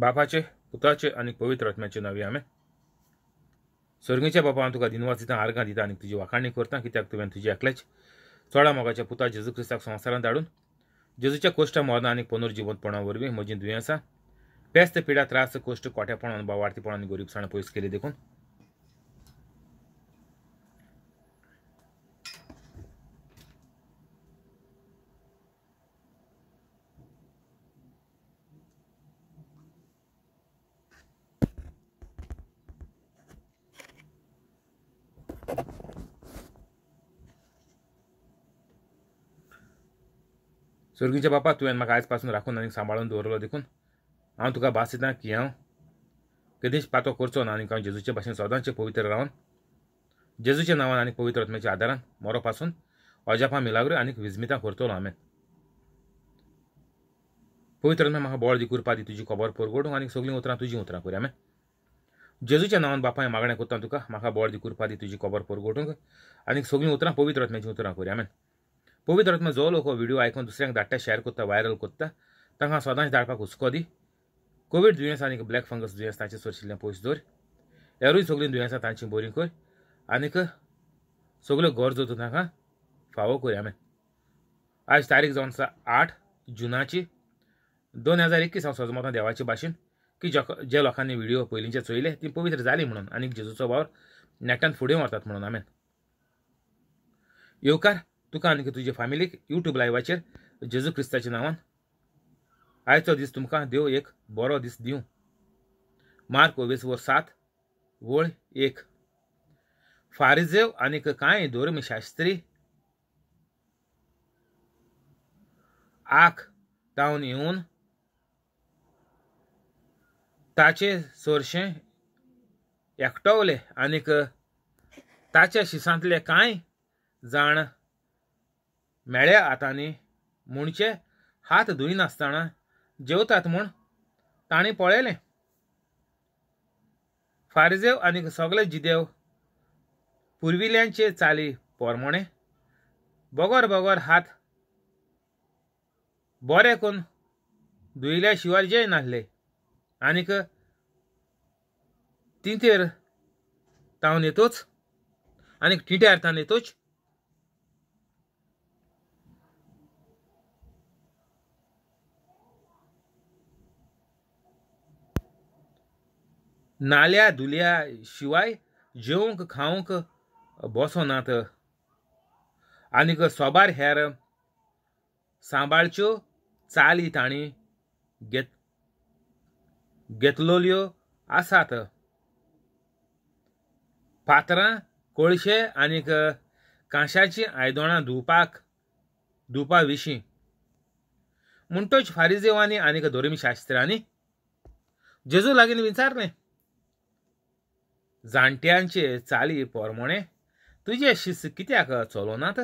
बापाचे पुताचे आणि पवित्र आत्म्याचे नावे आम्ही स्वर्गीच्या बापा तुका दिनवास दिता आर्गां दिता आनी तुजी वाखाणी करता कित्याक तुवें तुजी एकल्याच चोडा मोगाच्या पुता जेजू क्रिस्ताक संवसारांत धाडून जेजूच्या कोश्टा मोदां आनी पुनर्जिवंतपणा वरवीं म्हजी दुयेंसां पेस्त पिडा त्रास कोश्ट कोट्यापणान वा आनी गोरीबसाण पयस केले देखून स्वर्गींच्या बापा तुवें म्हाका आयज पासून राखून आणि सांबाळून दवरलो देखून हांव तुका भास दितां की हांव कधीच पातो करचो ना आनी हांव जेजूचे भाशेन सदांचे पवित्र रावन जेजूच्या नांवान आनी पवित्र आत्म्याच्या आदारान मरो पासून अजापा मिलाग्र आनीक विजमितां करतलो हांवें पवित्र आत्म्या म्हाका बळ कुरपा दी तुजी खबर पोरगोडूं आनी सगलीं उतरां तुजीं उतरां करया हांवें जेजूच्या नांवान बापाय मागणें करता तुका म्हाका बळ कुरपा दी तुजी खबर पोरगोडूंक आनी सगळीं उतरां पवित्र आत्म्याचीं उतरां करया हांवें ಪವಿತ್ರಾತ್ಮ ಜೋಲೋಕೋ आयकून ಆಯ್ಕೊಂಡು ದುಸऱ्ಯಾಂಗೆ ದಟ್ಟ ಶೇರ್ करता ವೈರಲ್ ಕೊತ್ತ तांकां सोदांच धाडपाक दी कोवीड दुयेंस आनी ब्लॅक फंगस दुयेंस तांचे सोशिल्लें पयस दवर एरूय सगळीं दुयेंसां तांची बरी कर आनीक सगल्यो गरजो तूं तांकां फावो कर हांवें आयज तारीख जावन आसा आठ जुनाची दोन हजार एकवीस हांव सजमतां देवाचे भाशेन की जे लोकांनी व्हिडिओ पयलींचे चोयले ती पवित्र जाली म्हणून आनी जेजूचो वावर नेटान फुडें व्हरतात म्हणून हांवें येवकार तुका आनी तुजे फॅमिलीक युट्यूब लायव्हाचेर जेजू क्रिस्ताच्या नांवान आयचो दीस तुमकां देव एक बरो दीस दिवं मार्क वेस वर सात वळ एक फारिजेव आनीक कांय धर्मशास्त्री आख दावन येवन ताचे सोरशे एकटवले आनीक ताच्या शिसांतले कांय जाण मेळ्या आतांनी म्हणचे हात धुयनासतना जेवतात म्हूण ताणें पळयलें फारजेव आनी सगळे जिदेव पुर्विल्यांचे चाली पोरमोणे बगोर बगोर हात बरे करून धुयल्या शिवाय जे नासले आनीक तिथेर तांव न्हेतोच आनीक टिट्यार तावन नेतोच नाल्या धुल्या शिवाय जेवंक खावंक बसोनात आनीक सोबार हेर सांबाळच्यो चाली ताणी घेत घेतलोल्यो आसात फातरां कोळशे आनीक कांशाची, आयदोणां धुवपाक धुवपा विशीं म्हणटोच फारीजेवानी, आनीक धोरमी शास्त्रांनी जेजू लागीन विचारलें जाणट्यांचे चाली पोरमोणे तुजे शिस कित्याक चलोनात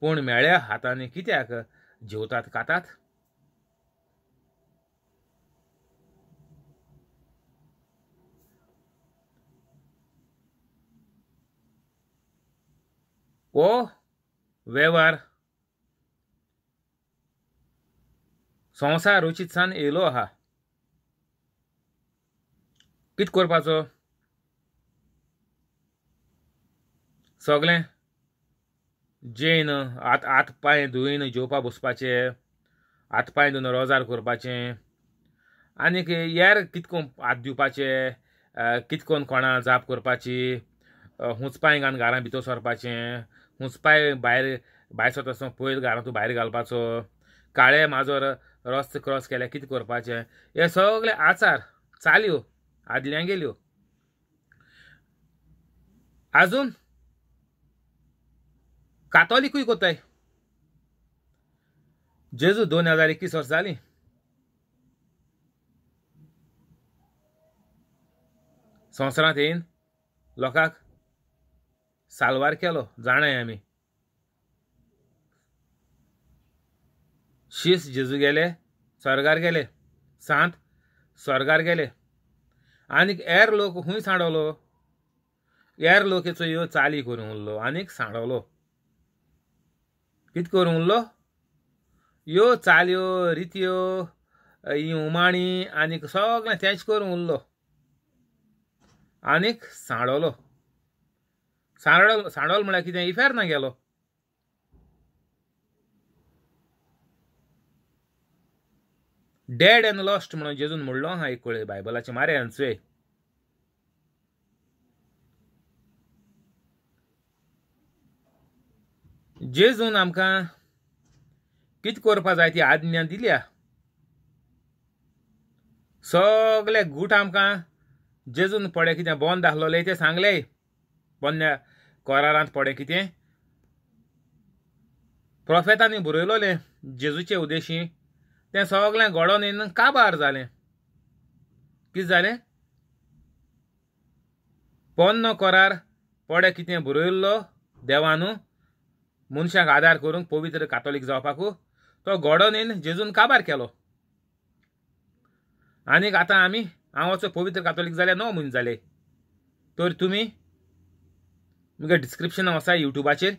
पूण मेळ्या हातांनी कित्याक जेवतात कातात ओ वेव्हार संसार रुचीतसान येयलो आहा कित करपाचो सगळें जेन आत आत पांय धुयन जेवपा बसपाचे आत पांय धुवन रोजार करपाचें आनीक येर कितको हात दिवपाचे कितकोन कोणा जाप करपाची हुंचपाय घालून घारा भितर सरपाचें हुंचपाय भायर भायर सरता आसतना पयर घारा भायर घालपाचो काळे माजर रस्त क्रॉस केल्या कितें करपाचें हे सगळे आचार चाल्यो आदल्या गेल्यो आजून कातोलिकूय कोताय जेजू दोन हजार एकवीस वर्स जाली संवसारांत येईन लोकांक साल्वार केलो जाणाय आमी शीस जेजू गेले स्वर्गार गेले सांत स्वर्गार गेले आनीक एर लोक खूंय सांडवलो एर लोकेचो यो चाली करून उरलो आनीक कित करू उरलो यो चाल्यो रित्यो ही उमाणी आनीक सगळें तेंच करून उरलो आनीक सांडोलो सांडोल सांडोल म्हळ्यार कितें इफेर ना गेलो डेड एन लॉस्ट म्हणून जेजून म्हणलो हा एक कळय बायबलाचे मारे हांचोय जेजून आमकां कित करपा जाय ती आज्ञा दिल्या सगळे गूट आमकां जेजून पडे कितें बंद आहलोलें ते सांगले पोन्या कोरारांत पडे कितें प्रोफेतांनी बरयलोलें जेजूचे उद्देशी तें सगळें घडोवन येवन काबार जालें कितें जालें पोन्न कोरार पडे कितें बरयल्लो देवानू मनशांक आदार करूंक पवित्र कातोलीक जावपाकू तो गोडोनेन जेजून काबार केलो आनीक आतां आमी हांव वचो पवित्र कातोलीक जाल्यार णव मनीस जाले तर तुमी मुगे डिस्क्रिप्शन वसा युट्यूबाचेर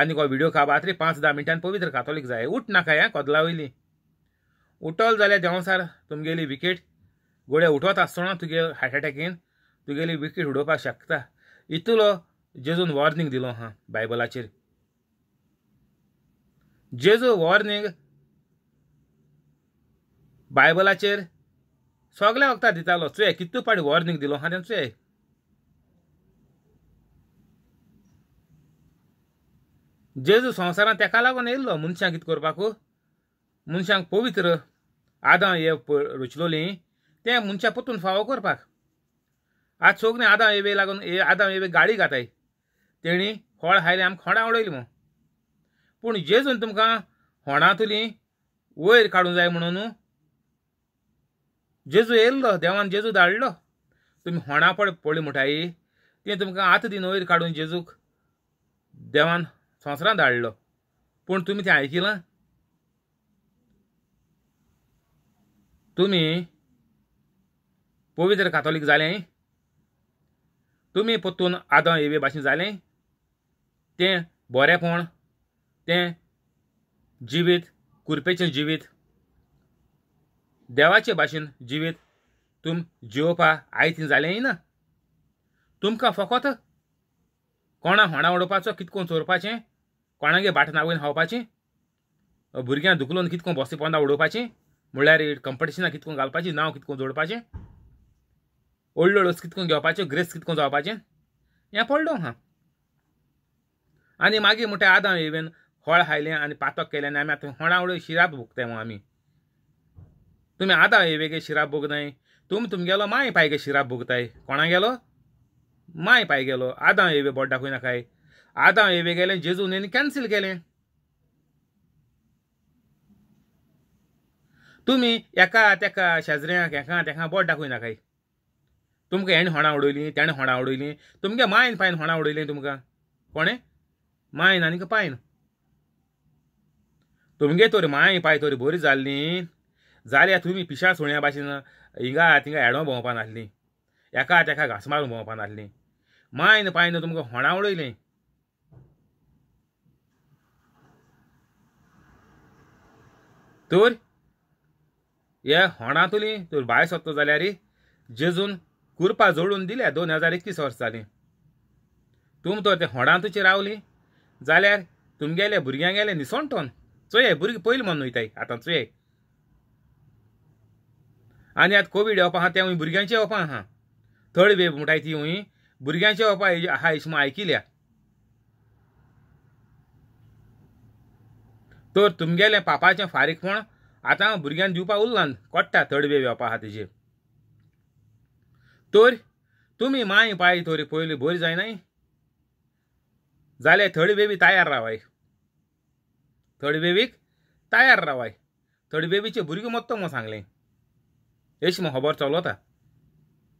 आनीक हो व्हिडिओ काबात रे पांच धा मिनटान पवित्र कातोलीक जाय उठ नाका ह्या कोदला वयली उठल जाल्यार देंवसार तुमगेली विकेट गोळे उठत आसतना तुगे हार्ट एटॅकीन तुगेली विकेट उडोवपाक शकता इतलो जेजून वॉर्निंग दिलो हा बायबलाचेर जेजो वॉर्निंग बायबलाचेर सगल्या वखदां दितालो चुये कितू पाटी वॉर्निंग दिलो हा तें चुये जेजू संवसारांत तेका लागून येयल्लो मनशांक कितें करपाक मनशांक पवित्र आदां हे रुचलोली तें मनशां पोतून फावो करपाक आज सोगलीं आदां येवे लागून आदां येवे गाडी घाताय तेणी खोळ हायलें आमकां खोडां उडयली म्हूण पूण जेजून तुमकां होणांतली वयर काडूंक जाय म्हणून जेजू येयल्लो देवान जेजू धाडलो तुमी होणां पड पळी मुठाई तें तुमकां आत दिन वयर काडून जेजूक देवान संवसारांत धाडलो पूण तुमी तें आयकिलां तुमी पवित्र कातोलीक जालें तुमी पोत्तून आदां येवे भाशेन जालें तें बरेंपण तें जिवीत कुरपेचें जिवीत देवाचे भाशेन जिवीत तुम जिवपा आयतीन जालेंय ना तुमकां फकत कोणा होणा उडोवपाचो कितको चोरपाचें कोणागे बाटना नाव खावपाचें भुरग्यांक दुखलोन कितको बसी पोंदा उडोवपाचें म्हळ्यार कंपिटिशनाक कितको घालपाचें नांव कितको जोडपाचें व्हडलो व्हडलो कितको घेवपाच्यो ग्रेस कितको जावपाचें हें पडलो हां आनी मागीर म्हणटा आदां येवन हळ खायलें आनी पातक केले आनी आमी आतां होणा उडय शिराप भोगताय म्हणून आमी तुमी आतां हे वेगळे शिराप भोगताय तुमी तुमगेलो माय गे शिराप भोगताय कोणा गेलो माय पाय गेलो आदां येवे बोट दाखोय नाकाय आदां हेवे गेलें जेजून हेणी कॅन्सील केलें तुमी एका तेका शेजऱ्यांक एका तेका बोट दाखोय नाकाय तुमकां हेणें होणां उडयलीं तेणें होणां उडयलीं तुमगे मायन पायन होणां उडयलीं तुमकां कोणें मायन आनीक पायन तुमगे तर माय पाय तोरी बरी जाल्ली जाल्यार तुमी पिशा सुण्या भाशेन इंगा तिंगा एडो भोंवपा नासली एका तेका घास मारून भोंवपा नासली मायन पायन तुमकां होणा उडयले तर हे होणा तुली तर भायर सोदता जाल्यार जेजून कुरपा जोडून दिल्या दोन हजार एकवीस वर्स जाली तुम तर ते होणांतूच रावली जाल्यार तुमगेले भुरग्यांगेले निसोणटोन चोय भुरगीं पयलीं मान वयताय आतां चोय आनी आतां कोवीड येवप आहा तें भुरग्यांचे येवपा आहा थर्ड वेव म्हणटाय ती हुंय भुरग्यांचे येवपा आहा अशें आयकिल्या तर तुमगेलें पापाचें फारीकपण आतां भुरग्यांक दिवपा उरलां कोट्टा थर्ड वेव येवपा आहा तेजेर तर तुमी माय पाय तोरी पयलीं बरी जायनाय जाल्यार थर्ड वेवी तयार रावाय रावाय थोडी बेबीचे भुरगे ಭುರಗ್यो मोत्तम सांगलें एश म्हूण खबर चलोता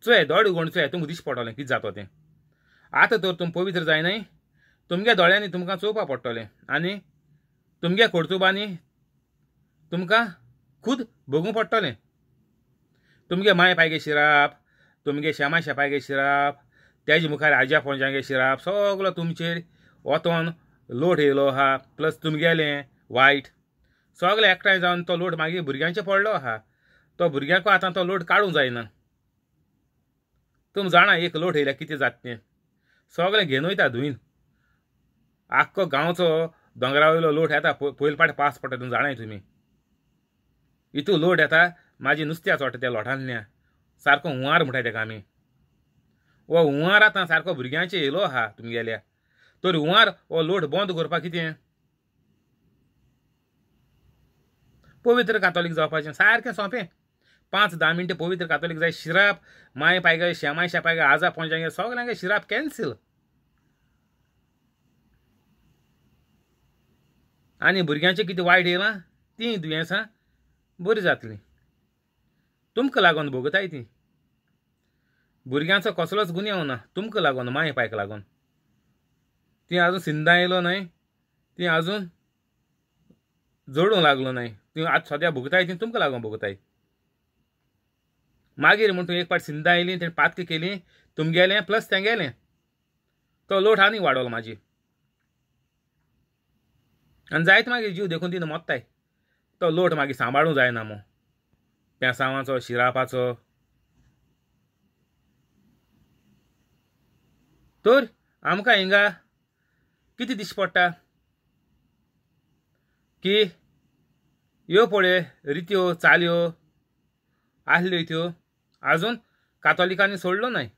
चोय दोड उगोण चोय तुमकां दिश पडटलें कितें जाता तें आतां तर तुमी पवित्र जाय न्हय तुमगे दोळ्यांनी तुमकां चोवपा पडटलें आनी तुमगे खोडचुबांनी तुमकां खुद भोगूंक पडटलें तुमगे माय पायगे शिराप तुमगे शेमा शेपायगे शिराप तेजे मुखार आज्या पोंजांगे शिराप सगळं तुमचेर वतोन लोट येयलो आहा प्लस तुमगेलें वायट सगलें एकठांय जावन तो लोट मागीर भुरग्यांचे पडलो आहा तो भुरग्यांकूय आतां तो लोट काडूंक जायना तुमी जाणा एक लोट येयल्यार कितें जाता तें सगलें घेवन वयता धुयन आख्खो गांवचो दोंगरा वयलो लोट येता पयल पाट पास पडटा तुमी जाणाय तुमी इतू लोट येता म्हाजी नुस्त्या चोडटा त्या लोटांतल्या सारको हुंवार म्हणटा तेका आमी हो हुंवार आतां सारको भुरग्यांचे येयलो आहा तुमी गेल्या तर हुंवार हो लोट बंद करपाक कितें पवित्र कातोलीक जावपाचें सारकें सोंपें पांच धा मिनटां पवित्र कातोलीक जाय शिराप माय पायगाय श्यामाय शापायगे आजा गे सगळ्यांगे शिराप कॅन्सील आनी भुरग्यांचें कितें वायट येयलां तीं दुयेंसां बरीं जातलीं तुमकां लागून भोगताय तीं भुरग्यांचो कसलोच गुन्यांव ना तुमकां लागून माय पायक लागून ती अजून सिंधा येयलो न्हय ती अजून जोडूंक लागलो नाही ती आज सद्या भोगताय ती तुमकां लागून भोगताय मागीर म्हणून एक पाट सिंधा येयली तेणें पातकी केली तुमगेलें प्लस तेंगेलें तो लोट आनीक वाडवलो म्हाजी आनी जायत मागीर जीव देखून ती मोत्ताय तो लोट मागीर सांबाळूंक जायना मो पेसांवाचो शिरापाचो तर आमकां हिंगा किती दिसपट्टा की यो पोळे रित्यो चाल्यो आसल्यो इत्यो अजून कातोलिकांनी सोडलो नाही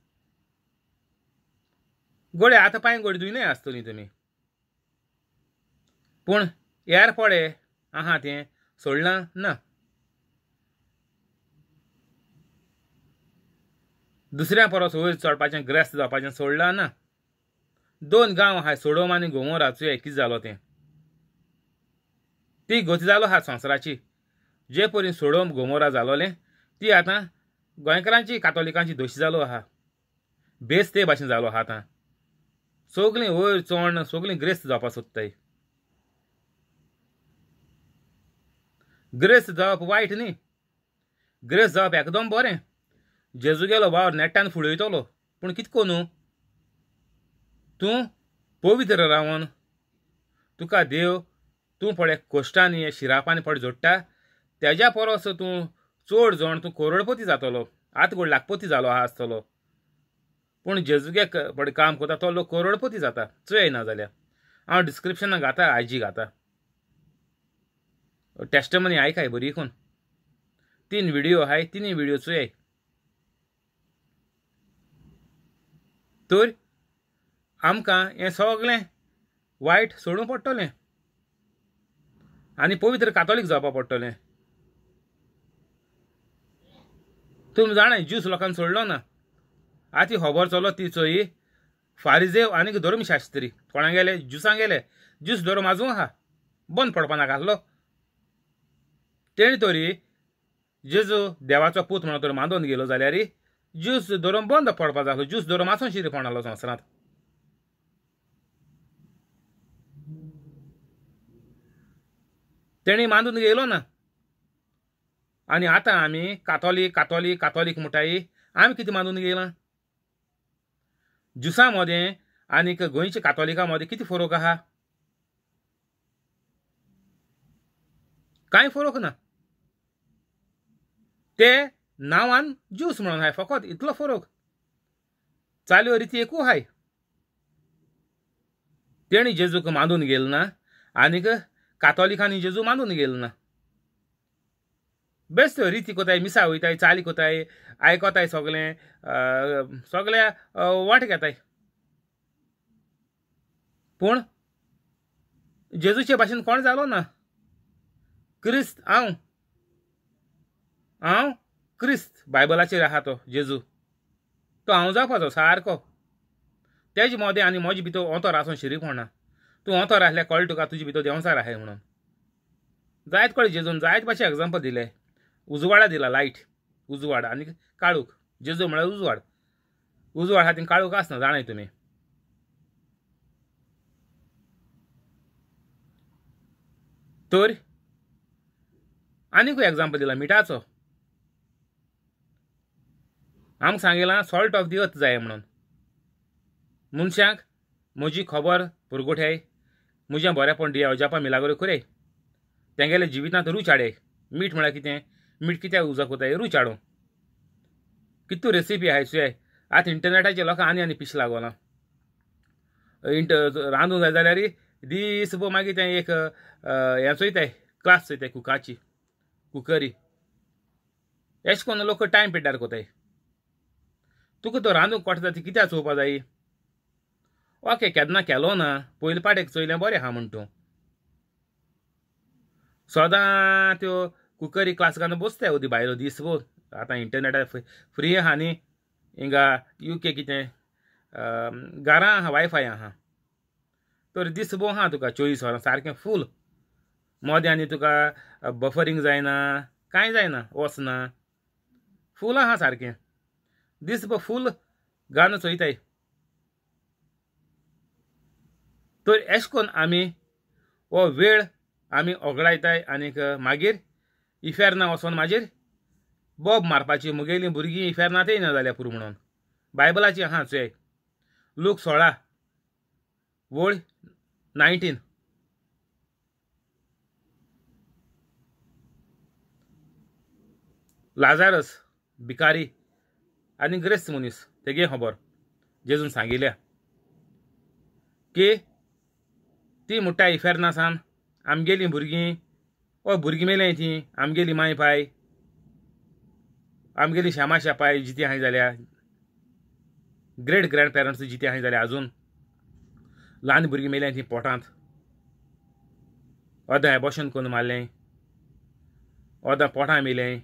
गोळे आता पाय गोडे दुयनय नाही नी तुमी पूण यार पोळे आहा ते सोडलां ना दुसऱ्या परस वयर चडपाचें ग्रस्त जावपाचें सोडलां ना दोन गांव आहाय सोडोम आनी गोमोराचो एकीच जालो तें ती गती जालो आहा संवसाराची जे परी सोडोम गोमोरा जालोलें ती आतां गोंयकारांची कातोलिकांची दोशी जालो आहा बेस्ते ते भाशेन जालो आहा आतां सोगलीं वयर चोण सोगलीं ग्रेस्त जावपा सोदताय ग्रेस्त जावप वायट न्ही ग्रेस्त जावप एकदम बरें जेजू गेलो वावर नेटान फुडयतलो पूण कितको न्हू तूं पवित्र रावन तुका देव तूं पळय कोश्टांनी शिरापांनी पळय जोडटा तेज्या परस तूं चड जाण तूं करोडपती जातलो आत गोड लाखपती जालो आहा आसतलो पूण जेजुगे पळय काम करता तो लोक करोडपती जाता चोय ना जाल्यार हांव डिस्क्रिप्शनां घाता आयजी घाता आयक आयकाय बरी कोण तीन व्हिडिओ आहाय तिनी व्हिडिओ चोय तर आमकां हें सगळें वायट सोडूंक पडटलें आनी पवित्र कातोलीक जावपा पडटलें तुमी जाणा ज्यूस लोकांक सोडलो ना आतां खबर चलो ती चोयी फारिजेव आनीक धर्मशास्त्री कोणा गेले ज्युसां गेले ज्यूस धर्म माजू आहा बंद पडपा नाका आसलो तेणी तरी जेजू देवाचो पूत म्हणून तर मानून गेलो जाल्यार ज्यूस धरून बंद पडपा जाय ज्यूस धरून आसूं शिरी कोणालो संवसारांत तेणी मानून गेलो ना आणि आता आम्ही कॅथोलिक कॅथोलिक कॅथोलिक मुटाई आम्ही किती मानून गेला मध्ये आणि गोंयच्या मध्ये किती फरक आहा काय फरक ना ते नावान ज्यूस म्हणून हाय फकत इतलो फरक चालू रिती एकू हाय तेणी जेजूक मानून गेलो ना आनीक आणि जेजू मानून गेलो ना बेस्ट रिती कोताय मिसा वयताय चाली कोताय आयकोताय सगळें सगळ्या वाट घेताय पूण जेजूचे भाशेन कोण जालो ना क्रिस्त हांव हांव क्रिस्त बायबलाचेर आहा तो जेजू तो हांव जावपाचो सारको तेज मोदें आनी म्हजे भितर ओतो रासो शिरी कोणा तूं ओतो आसलें कळ्ळें तुका तुजे भितर देंवसार आहाय म्हणून जायत कळ जेजून जायत मातशें एग्जाम्पल दिले उजवाडा दिला लायट उजवाड आनी काळूक जेजू म्हळ्यार उजवाड उजवाड हातीन तें काळूक आसना जाणाय तुमी तर आनीकूय एग्जाम्पल दिला मिठाचो आमकां सांगिलां सॉल्ट ऑफ दी अर्थ जाय म्हणून मनशांक म्हजी खबर पुरगुठ्याय मुझे बऱ्या दिया अजापा मिलागोऱ्यो करे तेंगेले जिवितांत रूच हाडे मीठ म्हळ्यार कितें मीठ कित्याक उजक कोता रूच हाडूं कितू रेसिपी आहाय सुये आतां इंटरनेटाचेर लोकांक आनी आनी पिश लागोना इंट रांदूंक जाय जाल्यार दीसभर मागीर तें एक हें चोयताय क्लास चोयताय कुकाची कुकरी एश कोन्न लोक टायम पिड्ड्यार कोताय तुका तो रांदूंक कोटा ती कित्याक चोवपा जायी ओके केन्ना केलो ना पयले पाटेक चोयलें बरें हा म्हण तूं सदां त्यो कुकरी क्लास क्लासिकांना बसते उदी भायलो दिसभर आतां इंटरनेटार फ्री आहा न्ही हिंगा यू के कितें घरां आहा वायफाय आहा तर दिसभो आहा तुका चोवीस वरां सारकें फूल मोद्यांनी तुका बफरिंग जायना कांय जायना वचना फूल आहा सारकें दिसभर फूल गाणं चोयताय तर एश कोन आमी हो वेळ आमी ओगडायताय आनीक मागीर इफेरना वचोन मागीर बॉब मारपाची मुगेलीं भुरगीं इफ्यारनांतय ना जाल्या पुरू म्हणून बायबलाची आहा चोय लूक सोळा वळ नायन्टीन लाजारस भिकारी आनी ग्रेस्त मनीस तेगे खबर जेजून सांगिल्या की ती म्हणटा इफेरनासान आमगेली भुरगीं ओ भुरगीं मेलें तीं आमगेली माय पाय आमगेलीं श्यामा शापाय जिती आहाय जाल्या ग्रेट ग्रँड पेरंट्स जिती आहाय जाल्यार आजून ल्हान भुरगीं मेल्यां तीं पोटांत हांवें बोशन करून मारलें ओदां पोटां मेलें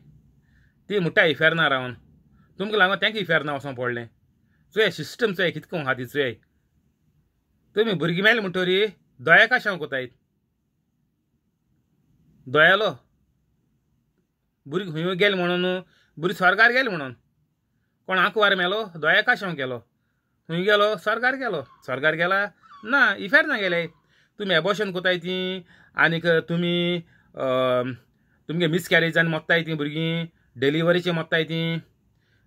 ती म्हणटा ना रावन तुमकां लागून तेंकां इफेरना वचों पडलें चोय सिस्टम चोय कितको आहा ती चुये तुमी भुरगीं मेले म्हणटोरी దయ कोत दयालो बुरी हुंय गेल म्हणून बुरी सरकार गेल म्हणून कोण आंकवार मेलो दोया काशांव गेलो खुं गेलो सरकार गेलो सरकार गेला ना इफेर ना गेले तुमी एबोशन कोताय ती आनीक तुमी तुमगे मिसकॅरेजान मोत्ताय ती भुरगीं डिलिव्हरीचे मोत्ताय ती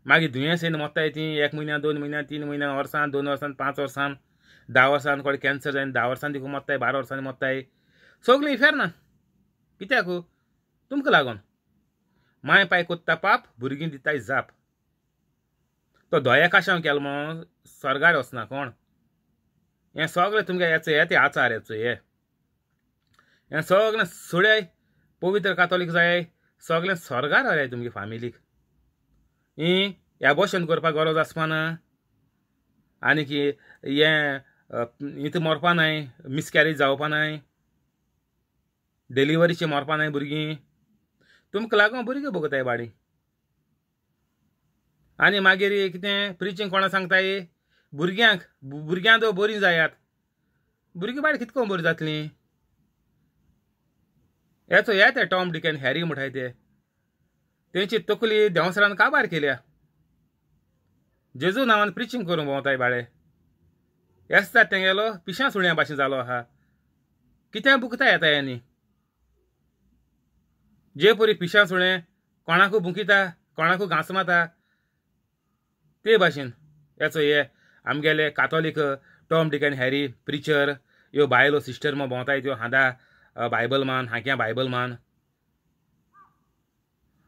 मागीर दुयेंसेन मोत्ताय ती एक म्हयन्या दोन म्हयन्या तीन म्हयन्या वर्सान दोन वर्सान पांच वर्सान దావర్సానికి కూడా క్యాన్సర్ అయింది దావర్సానికి మొత్తాయి బారవర్సానికి सोगले సోకులు ఈ ఫేర్నా కిత్యాకు తుమ్కు लागोन माय पाय कोत्ता पाप भुरगीं दिताय जाप तो दोया काशांव केलो म्हणून स्वर्गार वचना कोण हें सगळें तुमगे येचो हे आचार हे सगळें पवित्र कातोलीक जाय सगळें स्वर्गार हाडय तुमगे फामिलीक ही ह्या भोशन करपाक गरज आसपाना इथं मोरपा नाय मिसकॅरेज जावपा नाय डिलिव्हरीचे मोरपा नाय भुरगीं तुमकां लागून भुरगीं भोगताय बाडी आनी मागीर कितें प्रिचींग कोणा सांगताय भुरग्यांक भुरग्यां तो बरी जायात भुरगीं बाडी कितको बरीं जातली येतो येत टॉम डिकेन हॅरी म्हणटाय ते तेंची तकली देंवसरान काबार केल्या जेजू नांवान प्रिचींग करूंक भोंवताय बाळे येस तेंगेलो तेगेलो पिशां सुण्या भाशेन जालो आहा कितें बुकता येता यांनी जे पोरी पिशां सुणें कोणाकू बुकिता कोणाकू घास माता ते भाशेन येचो हे आमगेले कातोलीक टॉम डिक हॅरी प्रिचर ह्यो बायलो सिस्टर मो भोंवताय त्यो हांदा बायबल मान हांक्या बायबल मान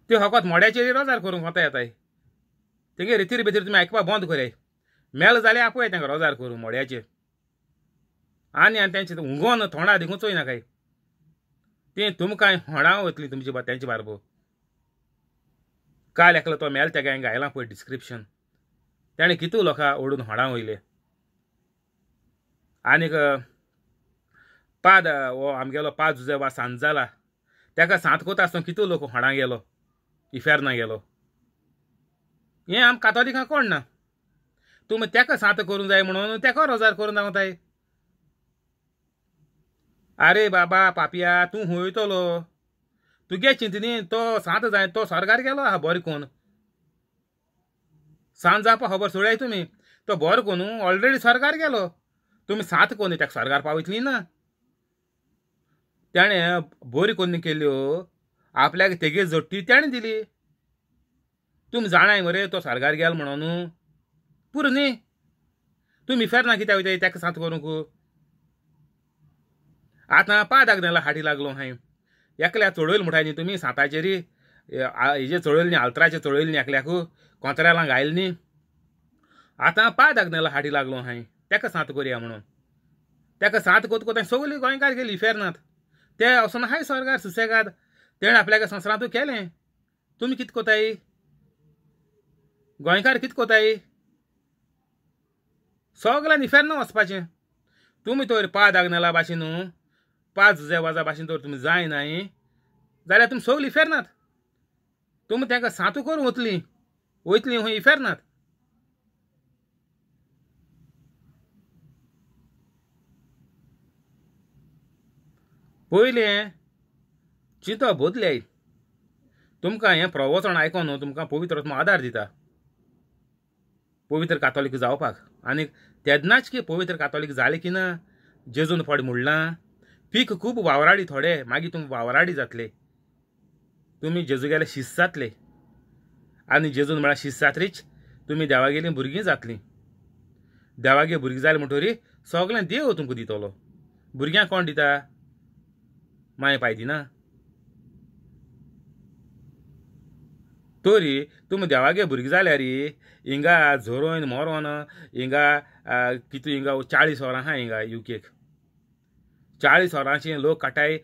त्यो फकत मोड्याचेर रोजार करूंक वता येताय तेगे रितीर भितर तुमी आयकपाक बंद करय मेळ जाल्यार आपय तेंकां रोजार करूं मोड्याचेर आनी आनी तेंचे हुंगोन थोंडा दिगूच ना काय ती तुमकां होणा वतली तुमची तेंचे बारबो काल एकलो तो मेल तेगे घायला पळय डिस्क्रिप्शन त्याने कितू लोकां ओडून होंडा वयले आनीक पाद हो आमगेलो पाद जुजे वा सांज जाला तेका सांत कोता आसतना कितू लोक होणा गेलो ना गेलो हें आम कातोलिकां कोण ना तुमी तेका सांत करून जाय म्हणून तेका रोजार करून आहे अरे बाबा पापया तूं तू तुगे चिंतनी तो सांत जाय तो सरकार गेलो आहा बर कोण सांज जावपा खबर सोडाय तुम्ही तो बरो कोण ऑलरेडी सरकार गेलो तुम्ही सांत कोणी त्या सरकार पावयतली ना त्याने बरी कोणी केल्यो हो? आपल्याक तेगे जोडटी त्याने दिली तुमी जाणाय मरे तो सरकार गेलो म्हणून पुरो न्ही तुमी फेरना कित्या वयताय त्या सांत करूं आता पादाक दागदेला हाडी लागलो हांवें एकल्या चोडयल म्हणटाय तुम्ही तुमी सांताचेरी हेजे चोडयल न्ही आल्तराचे चोडयल न्ही एकल्याक कोंत्र्यालां आयल न्ही आतां पादाक दागदेला हाडी लागलो हाय ताका सांत करया म्हणून ताका सांत कोत कोत सगळी गोयकार गेली फेरनाथ ते वचोन हाय सरकार सुसेगाद तेणें आपल्याक संवसारांतू केले तुम्ही कित कोताय गोंयकार कित कोताई सोगल्यांनी फेन्ना वचपाचें तुम्ही तर भाषे न्हू पाच पांच वाजा भाशेन तर जाय नाही जाल्यार तुमी सोगलीं फेरनात तुम्ही त्यांना सातू करून वतली वयतलीं खंय फेरनात पयलें चिंता बदलाय तुमकां हें प्रवचन आयकोन तुमकां पवित्र आत्मा आदार दिता पवित्र कातोलीक जावपाक आनी तेन्नाच की पवित्र कातोलीक जाले की ना जेजून फड म्हणलां पीक खूब वावराडी थोडे मागीर तुमी वावराडी जातले तुमी गेले शिस्त जातले आनी जेजून म्हळ्यार शिस्त जातरीच तुमी देवागेलीं भुरगीं जातलीं देवागे भुरगीं जालीं म्हणटरी सगळें देव तुमकां दितलो भुरग्यांक कोण दिता माय पाय दिना तोरी तुम देवागे भुरगीं जाल्या री हिंगा झरोन मोरोन हिंगा कितू हिंगा चाळीस वरां आहा हिंगा युकेक चाळीस वरांचे लोक काटाय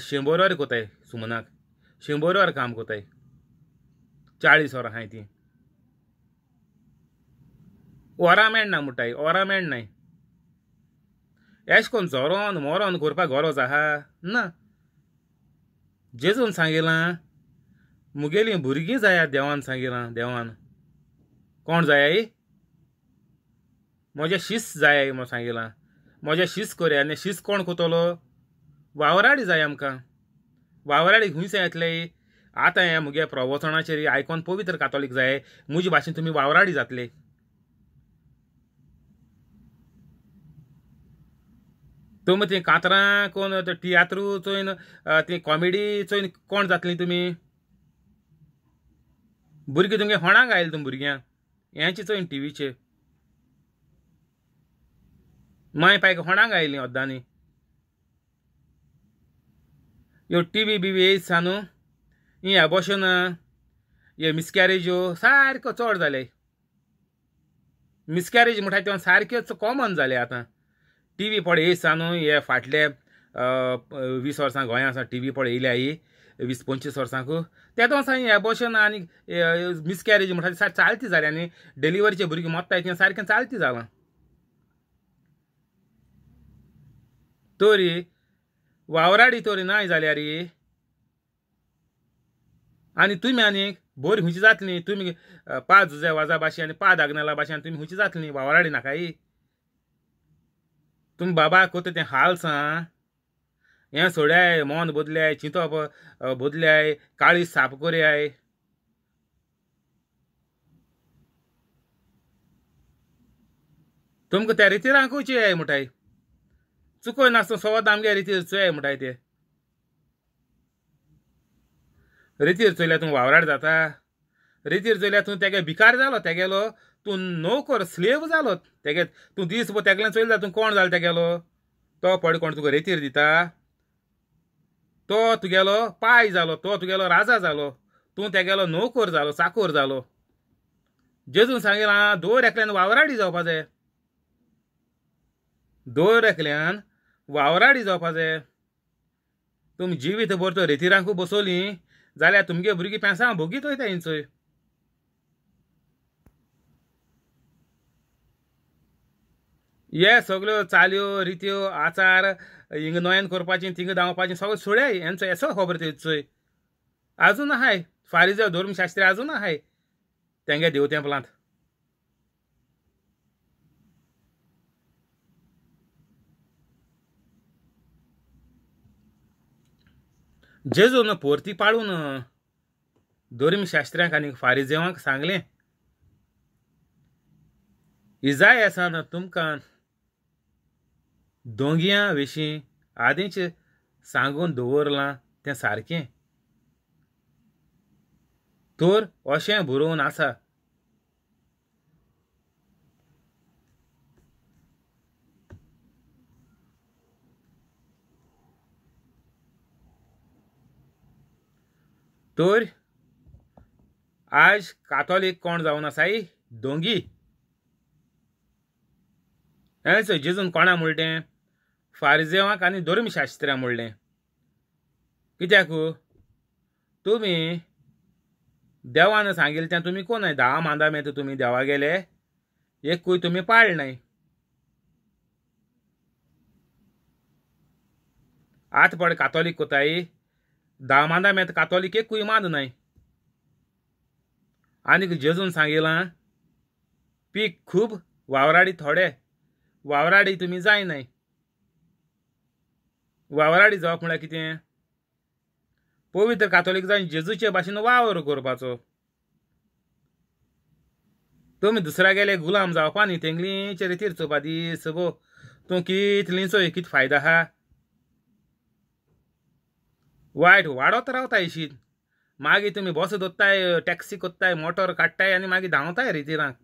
शंबर वर कोताय सुमनाक शंबर वर काम कोताय चाळीस वरां आहाय तीं वरां मेळना म्हणटाय वरां मेळनाय एश कोन झरोन मोरोन करपाक गरज आहा ना जेजून सांगिलां मुगेली भुरगीं जाया देवान सांगिलां देवान कोण जाय म्हजें शिस्त जाय म्हण सांगिलां म्हजें शिस्त कोरया आनी शीस कोण कोतोलो वावराडी जाय आमकां वावराडी खंयसान येतले आतां हें मुगे प्रवचनाचेर आयकोन पवित्र कातोलीक जाय म्हजे भाशेन तुमी वावराडी जातले तुमी तीं कातरां कोण तियात्रू चोयन ती कॉमेडी चोयन कोण जातली तुमी भुरगीं तुमगे होणाक आयल तुम भुरग्यांक हें चिंतोय टीव्हीचेर माय पायक होणाक आयलीं अद्दांनी ह्यो टी व्ही बी व्ही सा न्हू ही एबॉशन हे मिसकॅरेज्यो सारक्यो चड जाले मिसकॅरेज म्हणटा त्यो सारक्योच कॉमन जाले आतां टीवी पड पळय येयसा न्हू हे फाटले वीस वर्सां गोंया आसा टी व्ही पळय येयल्या ही वीस पंचवीस वर्सांक त्या दोसांनी एबॉर्शन आनी मिसकॅरेज म्हणटा ती चालती जाली आनी डिलिव्हरीचे भुरगीं तें सारकें चालती जालां तोरी वावराडी तोरी ना जाल्यार आनी तुमी आनीक बोरी खुंयची जातली तुमी पांच झुजे वाजा भाशेन आनी पांच आग्नेला भाशेन तुमी खुंयची जातली वावराडी नाकाय तुमी बाबा कोता तें हाल सांग हे सोड्याय मोन बोदल्याय चिंतप बोदल्याय काळी साप कोरयाय तुमकां त्या राखूचे आहे म्हणटाय चुकोय नासतना सवत आमगे रितीर चोय म्हणटाय ते रितीर चोयल्यार तूं वावराड जाता रितीर चोयल्या तूं तेगे भिकार जालो तेगेलो तूं नोकर स्लेव जालो तेगे तूं दीस भर तेगेल्यान चोयलो तूं कोण जालो तेगेलो तो पड कोण तुका रेतीर दिता तो तुगेलो पाय जालो तो तुगेलो राजा जालो तूं तेगेलो नोकर झालो चाकोर जालो जेजून सांगेलां दोर एकल्यान वावराडी जावपा जाय दोर एकल्यान वावराडी जावपा जाय तुम जिवीत भर तो रेतिरांकू बसोली जाल्यार तुमगे भुरगीं पेंसां भोगीत वयता हिंचोय हे सगळ्यो चाल्यो रित्यो आचार हिंग नयन करपाचें थिंग धांवपाचें सगळें सोडय हेंचो येसो खबर त्यो चोय आजून आहाय अजून धर्मशास्त्री आजून आहाय तेंगे देव तेंपलांत जेजून पोरती पाडून धर्मशास्त्र्यांक आनी फारिजेवांक सांगलें इजाय आसा तुमकां दोंगयां विशीं आदींच सांगून दवरलां तें सारकें तोर अशें बरोवन आसा तोर आज कातोलीक कोण जावन साई, दोंगी एल्स जेजून कोणा तें फारजेवांक आनी धर्मशास्त्रां म्हणलें कित्याक तुमी देवान सांगिल्लें तें तुमी कोण धा मांदा मेत तुमी देवा गेले एकूय तुमी पाळनाय आत पड कातोलीक कोताय धा मांदा मेत कातोलीक एकूय मांद न्हय आनीक जेजून सांगिलां पीक खूब वावराडी थोडे वावराडी तुमी जाय वावराडी जावप म्हळ्यार कितें पवित्र कातोलीक जावन जेजूचे भाशेन वावर करपाचो तुमी दुसऱ्या गेले गुलाम जावपा न्ही तेंगलीचे रितीर चोवपा दीस गो तूं सोय कित फायदो आहा वायट वाडत रावता इशीत मागीर तुमी बस दोत्ताय टॅक्सी कोत्ताय मोटर काडटाय आनी मागीर धांवताय रितीरांक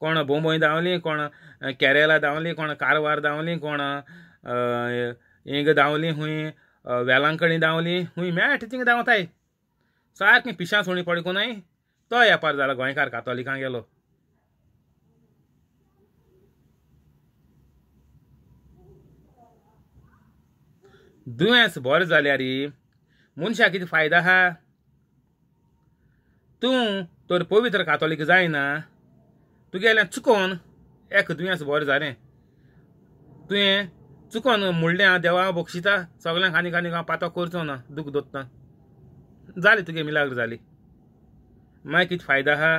कोण बोंबय धांवली कोण केरेला धांवली कोण कारवार धांवली कोण इंग दावली हुई वेलांकणी दावली हुई हूंय मेळटा दावताय धांवताय सारकें सोणी पडको नाही तो येपार जाला गोंयकार कातोलिकां गेलो दुयेंस बरें जाल्यार मनशाक कितें फायदो आहा तूं तर पवित्र कातोलीक जायना तुगेलें चुकोन एक दुयेंस बरें जालें तुवें चुकोन मुळ्ळें हा देवा बक्षिता सगल्यांक आनीक आनीक हांव पातो करचो ना दूख दोत्ता जाली तुगे मिलाग जाली मागीर कितें फायदो आहा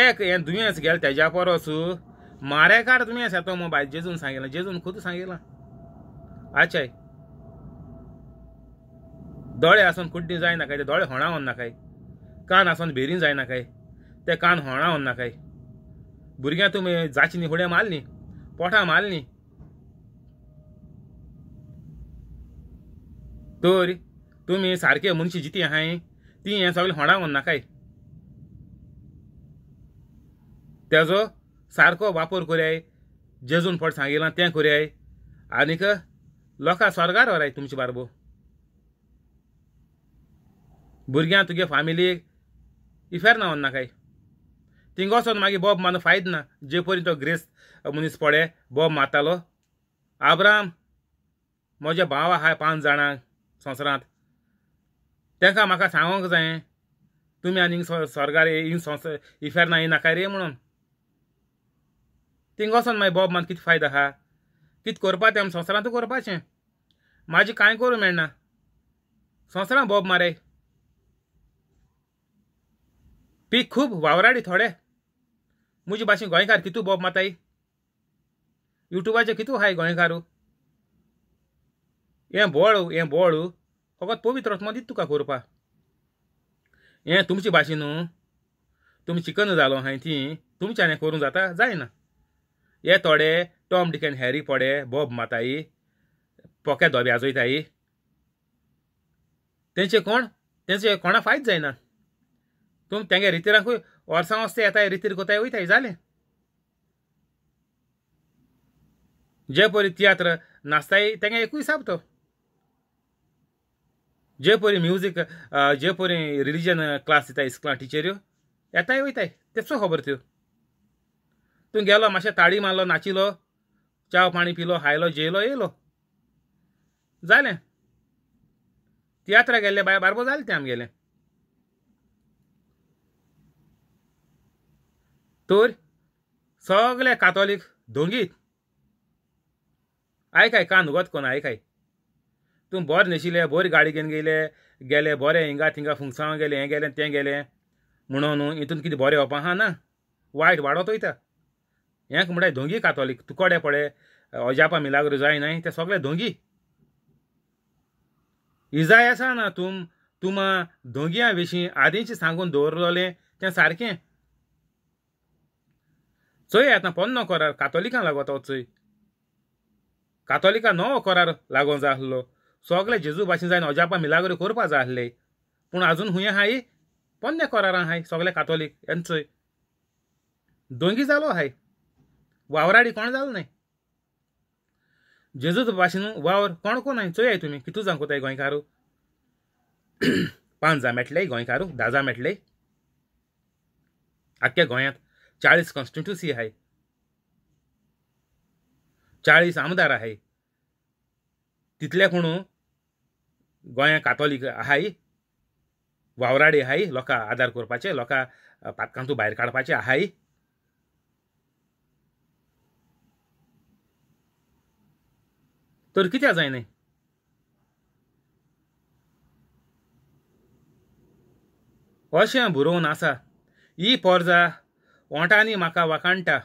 एक हें दुयेंस गेलें तेज्या परस मारेकार दुयेंस येतो बाय जेजून सांगिलां जेजून खूद सांगिलां आचाय दोळे आसून कुड्डी जायना काय ते दोळे होणा नाकाय कान आसून बेरीन जायना काय ते कान होणावन काय भुरग्यां तुमी जाची न्ही फुडें मारली पोठा नी तर तुम्ही सारखे मनशी जिती आहाय ती हे सगळे होणा नाकाय तेजो सारको वापर करयाय जेजून फट सांगिलां तें आणि आनीक लोकां स्वर्गार व्हराय तुमचे बारबो भुरग्यां तुगे फामिलीक इफेर ना नाकाय थिंगासोन मागीर बॉब मानू फायद ना जे पर्यंत तो ग्रेस मनीस पडे बॉब मातालो आब्राम म्हज्या भावा पाच पांच जाणांक संवसारांत तांकां म्हाका सांगोंक जाय तुमी आनी स्वर्गार हिंग संवसार ना येनाका रे म्हणून थिंग वचोन मागीर बॉब मान कितें फायदो आहा कित करपा तें आमी संवसारांतू करपाचें म्हाजें कांय करूं मेळना संवसारांत बॉब मारे पीक खूब वावराडी थोडे मुझे भाषे गोंयकार कितू बॉब माताय युट्यूबाचे कितु हाय गोंयकारू हें बोळू हें बोळू फकत पवित्र दित तुका कोरपा हें तुमचे न्हू तुमी चिकन जालो हाय ती तुमच्यान करूंक जाता जायना ये थोडे टॉम डिकेन हॅरी पोडे बॉब माताई पोके धोबे आजोयताय तेंचे कोण तेंचे कोणा फायद जायना तुम तेंगे रितेरांकूय ವರ್ಷ ಯಥಾ ರೀತಿರ್ ಗೊತ್ತಾಯ್ತಾಯಿ ಜಾಲೆ ಜಯಪುರಿ ತಿಯಾತ್ರ ನಾಸ್ತಾಯಿ ತೆಂಗ एकूय तो जयपुरी म्युझिक जयपुरी रिलीजन क्लास दिता इस्कला टिचऱ्यो येताय वयताय तेचो खबर त्यो तूं गेलो मातशें ताळी मारलो नाचिलो च्या पाणी पिलो हायलो जेयलो येयलो जालें तियात्राक गेल्ले बाय बारबो जालें तें आमगेलें तर सगळे कातोलीक दोंगीत आयकाय कान उगत कोण आयकाय तूं बरें न्हेशिल्ले बरी गाडी घेवन गेले गेले बरें हिंगा थिंगा फुंगसांव गेले हें गेलें तें गेलें म्हणून न्हू हितून कितें बरें येवपा आहा ना वायट वाडत वयता हेंक म्हणटाय धोंगी कातोलीक तुकोडे पडे अजापा मिलाग्र जाय न्हय ते सगळे धोंगी इजाय आसा ना तुम तुमा धोंग्यां विशीं आदींच सांगून दवरलोलें तें सारकें そうやったポンのコラカトリカンラゴトツイ。カトリカのコララゴンザーロ。सोगले जेजू भाशेन जायन अजापा मिलागरी करपा जाय आहले पूण आजून हुंये हाय पोन्ने कोरारां हाय सगळे कातोलीक यांचोय दोंगी जालो हाय वावराडी कोण जालो न्हय जेजूच भाशेन वावर कोण कोण हाय चोयाय तुमी कितू जांकोताय गोंयकारू पांच जा मेळटले गोंयकारू धा जा मेळटले आख्ख्या गोंयांत चाळीस कॉन्स्टिट्युन्सी आहे चाळीस आमदार आहे तिथल्या कोण गोंया कातोलीक आहाय वावराडे आहाय लोकां आदार करपाचे लोकां पातकांतू भायर काडपाचे आहाय तर कित्या जायना अशें बरोवन आसा ही पोरजा ओंठांनी म्हाका वाकाणटा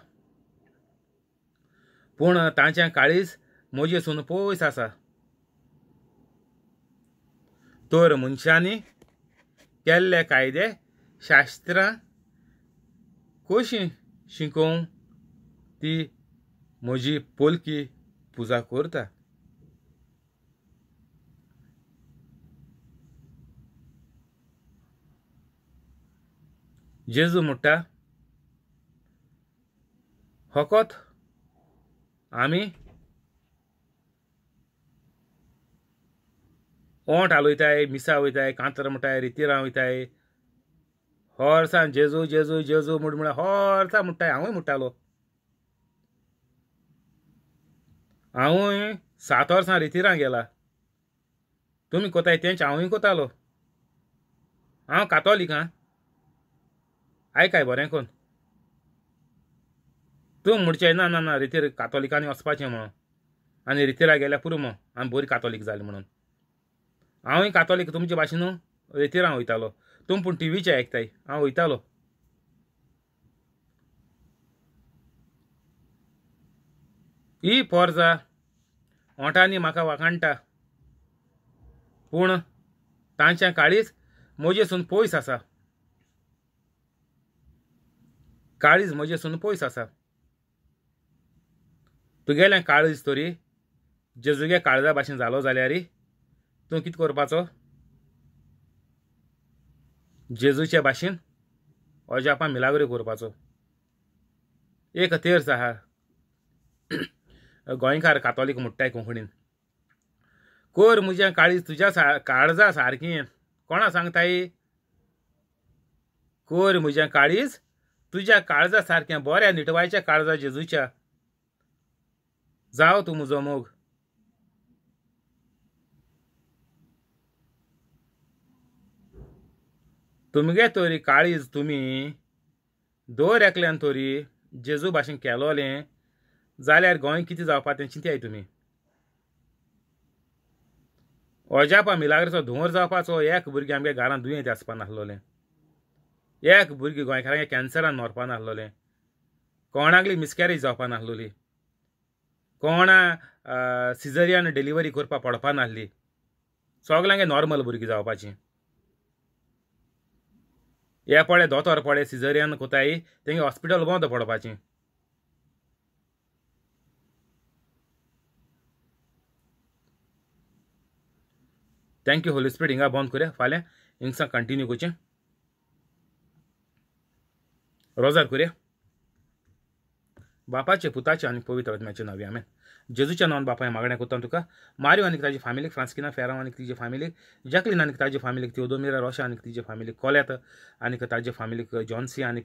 पूण तांचें काळीज म्हजेसून पयस आसा तर मनशांनी केल्ले कायदे शास्त्रां कशी शिकोवंक ती म्हजी पोलकी पुजा करता जेजू म्हणटा হকত आम्ही ओंट हालयताय मिसा वयताय कांतर म्हणटाय रितिरां वयताय हॉर्सान जेजू जेजू जेजू म्हूण म्हळ्यार हॉर्सा म्हणटाय हांवूय म्हणटालो हांवूय सात वर्सां रितिरां गेला तुमी कोताय तेंच हांवूय कोतालो हांव कातोलीक आं आयकाय बरें कोन्न तूं म्हणचें ना ना ना रितीर कातोलिकांनी वचपाचें म्हणून आनी रितेरा गेल्या पुरो म्हणून आमी बरी कातोलीक जाली म्हणून हांवूय कातोलीक तुमचे भाशेन रितीर हांव वयतालो तुमी पूण टीव्हीचें आयकताय हांव वयतालो ही पोरजा ओंटांनी म्हाका वाखाणटा पूण तांच्या काळीज म्हजेसून पयस आसा काळीज म्हजेसून पयस आसा तुगेले काळ तरी जेजुगे काळजा भाशेन जालो जाल्यार तूं कित करपाचो जेजूच्या भाशेन अजापा मिलाग्री करपाचो एक तेर्स आहा गोंयकार कातोलीक म्हणटाय कोंकणीन कोर म्हज्या काळीज तुज्या सा काळजा सारकें कोणा सांगताय कोर म्हज्या काळीज तुज्या काळजा सारकें बऱ्या निटवायच्या काळजा जेजूच्या जाओ तू मुजो मोग तुमगे तोरी काळीज तुम्ही दोर एकल्यान तोरी जेजू भाशेन केलोलें जाल्यार गोंय कितें जावपा तें तुम्ही तुमी अजापा मिलाग्रेचो धुंवर जावपाचो एक भुरगें आमगे घरांत दुयेंत आसपा नासलोलें एक भुरगें गोंयकारांगे कॅन्सरान मरपा नासलोलें कोणागली मिसकॅरेज जावपा नासलोली कोणा सिजरियन डिलिव्हरी करपा पडपा नासली सगळ्यांक नॉर्मल भुरगीं जावपाची हे पळे दोतोर पळे सिजरियन कोताय तेंगे हॉस्पिटल बंद पडपाची थँक्यू यू होली हिंगा बंद करूया फाल्यां हिंगसा कंटिन्यू करचें रोजार करूया बापाचे पुताचे आणि पवित्र आत्म्याचे नावे आम्ही जेजूच्या नावान बापाय मागण्या तुका मारियो आणि ताजी फॅमिलीक फ्रान्स्किना फेरा आणि तिची फॅमिलीक जॅकलीन आणि ताजी फॅमिलीक ओदोमिरा रोशा आणि तिची फॅमिली कोल्यात आणि ताजे फॅमिलीक जॉन्सी आणि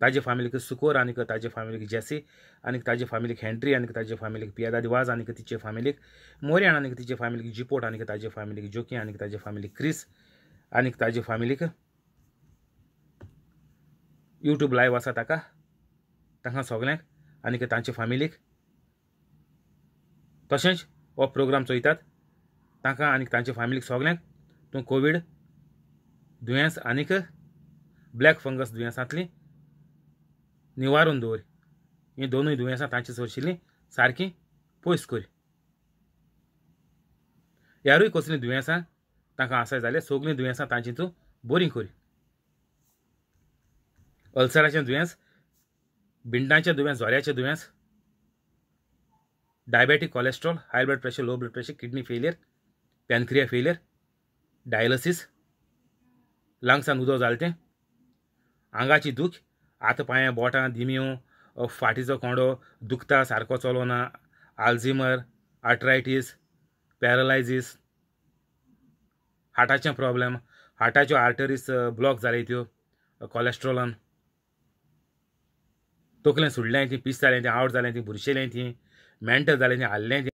ताजे फॅमिलीक सुकोर आणि ताजे फॅमिलीक जेसी आणि ताजे फॅमिलीक हेन्ट्री आणि ताजे फॅमिलीक पियादा दिवाज आणि तिचे फॅमिलीक मोरियाण आणि तिचे फॅमिलीक जिपोट आणि ताजे फॅमिलीक जोकी आणि ताजे फॅमिलीक क्रिस आणि ताजे फॅमिलीक यूट्यूब लाईव्ह असा ताका तांकां सगळ्यांक आनीक तांचे फामिलीक तशेंच हो प्रोग्राम चोयतात तांकां आनी तांचे फामिलीक सोगल्यांक तूं कोवीड दुयेंस आनीक ब्लॅक फंगस दुयेंसांतली निवारून दवर हीं दोनूय दुयेंसां तांची सरशिल्लीं सारकीं पयस कर ह्यारूय कसलीं दुयेंसां तांकां आसाय जाल्यार सगळीं दुयेंसां तांची तूं बरीं कर अल्सराचें दुयेंस बिंडांच्या दुव्यास झोऱ्याच्या दुव्यास diabetic cholesterol high blood pressure low blood pressure kidney failure pancreas failure dialysis लंग्सान उदक झालते आंगाची दूख आत पांयां बोटां धिम्यो फाटीचो कोंडो दुखता सारको चलोना आल्झिमर आर्ट्रायटीस पॅरलायजीस हार्टाचे प्रॉब्लेम हार्टाच्यो आर्टरीज ब्लॉक झाले त्यो कॉलेस्ट्रॉलान तकलें सुडलें ती पिस जालें ती आवट जालें ती बुरशेलें तीं मेंटल जालें तीं हाल्लें तें